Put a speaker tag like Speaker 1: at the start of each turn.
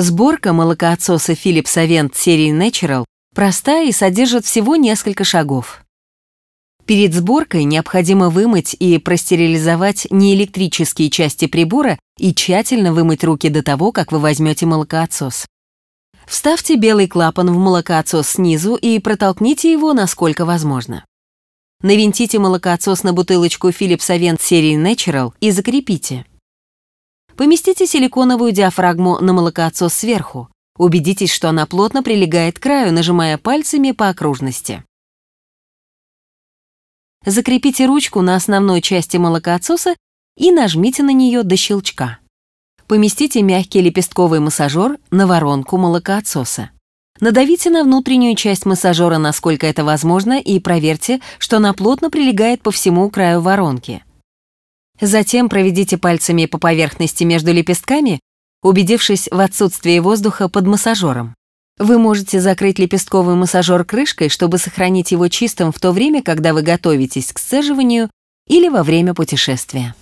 Speaker 1: Сборка молокоотсоса Philips Avent серии Natural простая и содержит всего несколько шагов. Перед сборкой необходимо вымыть и простерилизовать неэлектрические части прибора и тщательно вымыть руки до того, как вы возьмете молокоотсос. Вставьте белый клапан в молокоотсос снизу и протолкните его, насколько возможно. Навинтите молокоотсос на бутылочку Philips Avent серии Natural и закрепите. Поместите силиконовую диафрагму на молокоотсос сверху. Убедитесь, что она плотно прилегает к краю, нажимая пальцами по окружности. Закрепите ручку на основной части молокоотсоса и нажмите на нее до щелчка. Поместите мягкий лепестковый массажер на воронку молокоотсоса. Надавите на внутреннюю часть массажера, насколько это возможно, и проверьте, что она плотно прилегает по всему краю воронки. Затем проведите пальцами по поверхности между лепестками, убедившись в отсутствии воздуха под массажером. Вы можете закрыть лепестковый массажер крышкой, чтобы сохранить его чистым в то время, когда вы готовитесь к сцеживанию или во время путешествия.